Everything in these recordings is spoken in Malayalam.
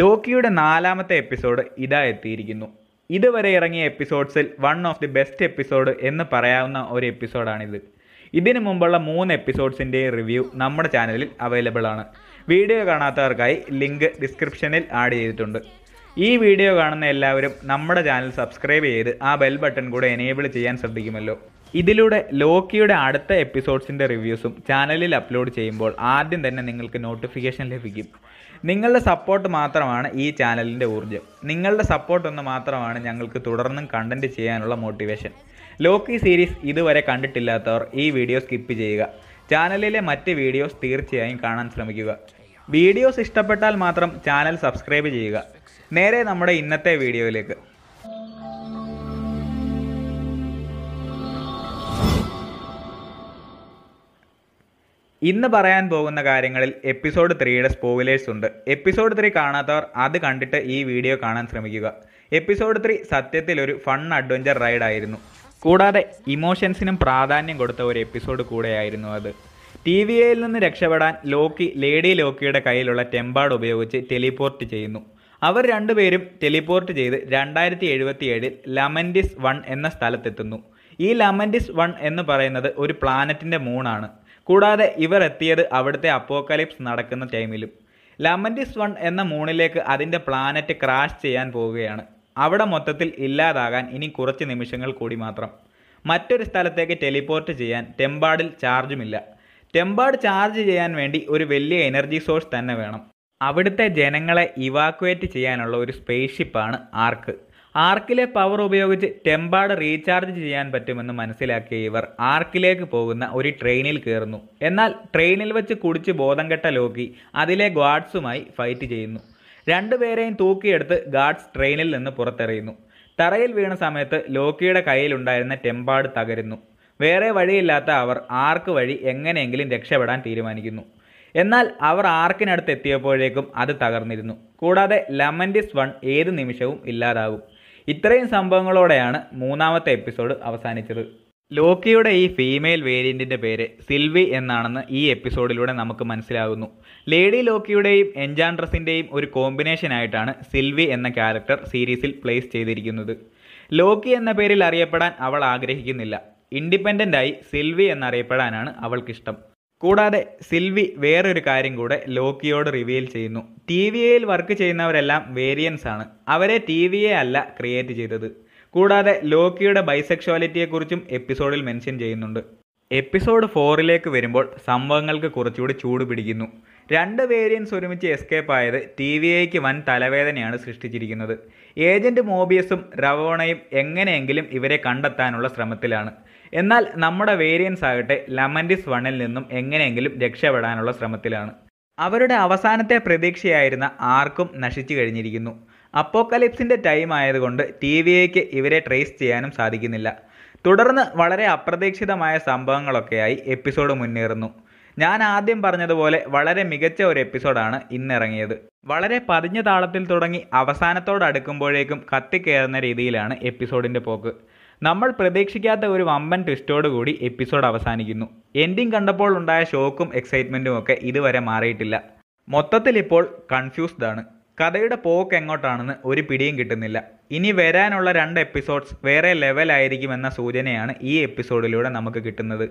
ലോക്കിയുടെ നാലാമത്തെ എപ്പിസോഡ് ഇതാ എത്തിയിരിക്കുന്നു ഇതുവരെ ഇറങ്ങിയ എപ്പിസോഡ്സിൽ one of the best episode എന്ന് പറയാവുന്ന ഒരു എപ്പിസോഡാണിത് ഇതിനു മുമ്പുള്ള മൂന്ന് എപ്പിസോഡ്സിൻ്റെയും റിവ്യൂ നമ്മുടെ ചാനലിൽ അവൈലബിൾ ആണ് വീഡിയോ കാണാത്തവർക്കായി ലിങ്ക് ഡിസ്ക്രിപ്ഷനിൽ ആഡ് ചെയ്തിട്ടുണ്ട് ഈ വീഡിയോ കാണുന്ന എല്ലാവരും നമ്മുടെ ചാനൽ സബ്സ്ക്രൈബ് ചെയ്ത് ആ ബെൽ ബട്ടൺ കൂടെ എനേബിൾ ചെയ്യാൻ ശ്രദ്ധിക്കുമല്ലോ ഇതിലൂടെ ലോക്കിയുടെ അടുത്ത എപ്പിസോഡ്സിൻ്റെ റിവ്യൂസും ചാനലിൽ അപ്ലോഡ് ചെയ്യുമ്പോൾ ആദ്യം തന്നെ നിങ്ങൾക്ക് നോട്ടിഫിക്കേഷൻ ലഭിക്കും നിങ്ങളുടെ സപ്പോർട്ട് മാത്രമാണ് ഈ ചാനലിൻ്റെ ഊർജ്ജം നിങ്ങളുടെ സപ്പോർട്ട് ഒന്ന് മാത്രമാണ് ഞങ്ങൾക്ക് തുടർന്നും കണ്ടൻറ് ചെയ്യാനുള്ള മോട്ടിവേഷൻ ലോക്കി സീരീസ് ഇതുവരെ കണ്ടിട്ടില്ലാത്തവർ ഈ വീഡിയോ സ്കിപ്പ് ചെയ്യുക ചാനലിലെ മറ്റ് വീഡിയോസ് തീർച്ചയായും കാണാൻ ശ്രമിക്കുക വീഡിയോസ് ഇഷ്ടപ്പെട്ടാൽ മാത്രം ചാനൽ സബ്സ്ക്രൈബ് ചെയ്യുക നേരെ നമ്മുടെ ഇന്നത്തെ വീഡിയോയിലേക്ക് ഇന്ന് പറയാൻ പോകുന്ന കാര്യങ്ങളിൽ എപ്പിസോഡ് ത്രീയുടെ സ്പോയിലേഴ്സ് ഉണ്ട് എപ്പിസോഡ് ത്രീ കാണാത്തവർ അത് കണ്ടിട്ട് ഈ വീഡിയോ കാണാൻ ശ്രമിക്കുക എപ്പിസോഡ് ത്രീ സത്യത്തിൽ ഒരു ഫൺ അഡ്വഞ്ചർ റൈഡായിരുന്നു കൂടാതെ ഇമോഷൻസിനും പ്രാധാന്യം കൊടുത്ത ഒരു എപ്പിസോഡ് കൂടെയായിരുന്നു അത് ടി വി എയിൽ നിന്ന് രക്ഷപ്പെടാൻ ലോക്കി ലേഡി ലോക്കിയുടെ കയ്യിലുള്ള ടെമ്പാട് ഉപയോഗിച്ച് ടെലിപോർട്ട് ചെയ്യുന്നു അവർ രണ്ടുപേരും ടെലിപോർട്ട് ചെയ്ത് രണ്ടായിരത്തി എഴുപത്തി ഏഴിൽ ലമൻഡിസ് വൺ എന്ന സ്ഥലത്തെത്തുന്നു ഈ ലമൻഡിസ് വൺ എന്ന് പറയുന്നത് ഒരു പ്ലാനറ്റിൻ്റെ മൂണാണ് കൂടാതെ ഇവർ എത്തിയത് അവിടുത്തെ അപ്പോക്കലിപ്സ് നടക്കുന്ന ടൈമിലും ലമൻറ്റിസ് വൺ എന്ന മൂണിലേക്ക് അതിൻ്റെ പ്ലാനറ്റ് ക്രാഷ് ചെയ്യാൻ പോവുകയാണ് അവിടെ മൊത്തത്തിൽ ഇല്ലാതാകാൻ ഇനി കുറച്ച് നിമിഷങ്ങൾ കൂടി മാത്രം മറ്റൊരു സ്ഥലത്തേക്ക് ടെലിപ്പോർട്ട് ചെയ്യാൻ ടെമ്പാഡിൽ ചാർജുമില്ല ടെമ്പാഡ് ചാർജ് ചെയ്യാൻ വേണ്ടി ഒരു വലിയ എനർജി സോഴ്സ് തന്നെ വേണം അവിടുത്തെ ജനങ്ങളെ ഇവാക്വേറ്റ് ചെയ്യാനുള്ള ഒരു സ്പേസ് ഷിപ്പാണ് ആർക്ക് ആർക്കിലെ പവർ ഉപയോഗിച്ച് ടെമ്പാട് റീചാർജ് ചെയ്യാൻ പറ്റുമെന്ന് മനസ്സിലാക്കിയ ഇവർ ആർക്കിലേക്ക് പോകുന്ന ഒരു ട്രെയിനിൽ കയറുന്നു എന്നാൽ ട്രെയിനിൽ വെച്ച് കുടിച്ച് ബോധം കെട്ട ലോക്കി അതിലെ ഗാർഡ്സുമായി ഫൈറ്റ് ചെയ്യുന്നു രണ്ടുപേരെയും തൂക്കിയെടുത്ത് ഗാർഡ്സ് ട്രെയിനിൽ നിന്ന് പുറത്തെറിയുന്നു തറയിൽ വീണ സമയത്ത് ലോക്കിയുടെ കയ്യിലുണ്ടായിരുന്ന ടെമ്പാട് തകരുന്നു വേറെ വഴിയില്ലാത്ത അവർ ആർക്ക് വഴി എങ്ങനെയെങ്കിലും രക്ഷപ്പെടാൻ തീരുമാനിക്കുന്നു എന്നാൽ അവർ ആർക്കിനടുത്ത് എത്തിയപ്പോഴേക്കും അത് തകർന്നിരുന്നു കൂടാതെ ലെമൻഡിസ് വൺ ഏത് നിമിഷവും ഇല്ലാതാകും ഇത്രയും സംഭവങ്ങളോടെയാണ് മൂന്നാമത്തെ എപ്പിസോഡ് അവസാനിച്ചത് ലോക്കിയുടെ ഈ ഫീമെയിൽ വേരിയൻറ്റിൻ്റെ പേര് സിൽവി എന്നാണെന്ന് ഈ എപ്പിസോഡിലൂടെ നമുക്ക് മനസ്സിലാകുന്നു ലേഡി ലോക്കിയുടെയും എൻജാൻഡ്രസിൻ്റെയും ഒരു കോമ്പിനേഷൻ ആയിട്ടാണ് സിൽവി എന്ന ക്യാരക്ടർ സീരീസിൽ പ്ലേസ് ചെയ്തിരിക്കുന്നത് ലോക്കി എന്ന പേരിൽ അറിയപ്പെടാൻ അവൾ ആഗ്രഹിക്കുന്നില്ല ഇൻഡിപെൻഡൻ്റായി സിൽവി എന്നറിയപ്പെടാനാണ് അവൾക്കിഷ്ടം കൂടാതെ സിൽവി വേറൊരു കാര്യം കൂടെ ലോക്കിയോട് റിവീൽ ചെയ്യുന്നു ടി വി എയിൽ വർക്ക് ചെയ്യുന്നവരെല്ലാം വേരിയൻസ് ആണ് അവരെ ടി വി എ അല്ല ക്രിയേറ്റ് ചെയ്തത് കൂടാതെ ലോക്കിയുടെ ബൈസെക്ഷുവാലിറ്റിയെക്കുറിച്ചും എപ്പിസോഡിൽ മെൻഷൻ ചെയ്യുന്നുണ്ട് എപ്പിസോഡ് ഫോറിലേക്ക് വരുമ്പോൾ സംഭവങ്ങൾക്ക് കുറച്ചുകൂടി ചൂട് പിടിക്കുന്നു രണ്ട് വേരിയൻസ് ഒരുമിച്ച് എസ്കേപ്പ് ആയത് ടി വി ഐക്ക് വൻ തലവേദനയാണ് സൃഷ്ടിച്ചിരിക്കുന്നത് ഏജന്റ് മോബിയസും റവോണയും എങ്ങനെയെങ്കിലും ഇവരെ കണ്ടെത്താനുള്ള ശ്രമത്തിലാണ് എന്നാൽ നമ്മുടെ വേരിയൻസ് ആകട്ടെ ലമൻഡിസ് വണ്ണിൽ നിന്നും എങ്ങനെയെങ്കിലും രക്ഷപ്പെടാനുള്ള ശ്രമത്തിലാണ് അവരുടെ അവസാനത്തെ പ്രതീക്ഷയായിരുന്ന ആർക്കും നശിച്ചു കഴിഞ്ഞിരിക്കുന്നു അപ്പോക്കലിപ്സിൻ്റെ ടൈം ആയതുകൊണ്ട് ടി വി ഐക്ക് ഇവരെ ട്രേസ് ചെയ്യാനും സാധിക്കുന്നില്ല തുടർന്ന് വളരെ അപ്രതീക്ഷിതമായ സംഭവങ്ങളൊക്കെയായി എപ്പിസോഡ് മുന്നേറുന്നു ഞാൻ ആദ്യം പറഞ്ഞതുപോലെ വളരെ മികച്ച ഒരു എപ്പിസോഡാണ് ഇന്നിറങ്ങിയത് വളരെ പതിഞ്ഞ താളത്തിൽ തുടങ്ങി അവസാനത്തോടടുക്കുമ്പോഴേക്കും കത്തിക്കേറുന്ന രീതിയിലാണ് എപ്പിസോഡിൻ്റെ പോക്ക് നമ്മൾ പ്രതീക്ഷിക്കാത്ത ഒരു വമ്പൻ ട്വിസ്റ്റോട് കൂടി എപ്പിസോഡ് അവസാനിക്കുന്നു എൻഡിങ് കണ്ടപ്പോൾ ഉണ്ടായ ഷോക്കും എക്സൈറ്റ്മെൻറ്റും ഒക്കെ ഇതുവരെ മാറിയിട്ടില്ല മൊത്തത്തിൽ ഇപ്പോൾ കൺഫ്യൂസ്ഡ് ആണ് കഥയുടെ പോക്ക് എങ്ങോട്ടാണെന്ന് ഒരു പിടിയും കിട്ടുന്നില്ല ഇനി വരാനുള്ള രണ്ട് എപ്പിസോഡ്സ് വേറെ ലെവലായിരിക്കുമെന്ന സൂചനയാണ് ഈ എപ്പിസോഡിലൂടെ നമുക്ക് കിട്ടുന്നത്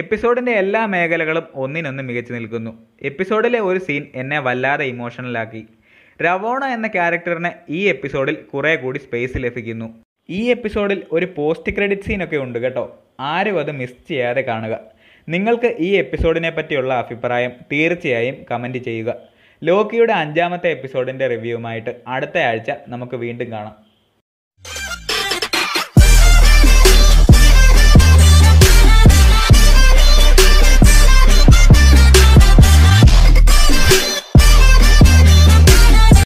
എപ്പിസോഡിൻ്റെ എല്ലാ മേഖലകളും ഒന്നിനൊന്ന് മികച്ചു നിൽക്കുന്നു എപ്പിസോഡിലെ ഒരു സീൻ എന്നെ വല്ലാതെ ഇമോഷണലാക്കി രവോണ എന്ന ക്യാരക്ടറിന് ഈ എപ്പിസോഡിൽ കുറേ കൂടി സ്പേസ് ലഭിക്കുന്നു ഈ എപ്പിസോഡിൽ ഒരു പോസ്റ്റ് ക്രെഡിറ്റ് സീനൊക്കെ ഉണ്ട് കേട്ടോ ആരും അത് മിസ് ചെയ്യാതെ കാണുക നിങ്ങൾക്ക് ഈ എപ്പിസോഡിനെ പറ്റിയുള്ള അഭിപ്രായം തീർച്ചയായും കമൻറ്റ് ചെയ്യുക ലോക്കിയുടെ അഞ്ചാമത്തെ എപ്പിസോഡിൻ്റെ റിവ്യൂവുമായിട്ട് അടുത്ത ആഴ്ച നമുക്ക് വീണ്ടും കാണാം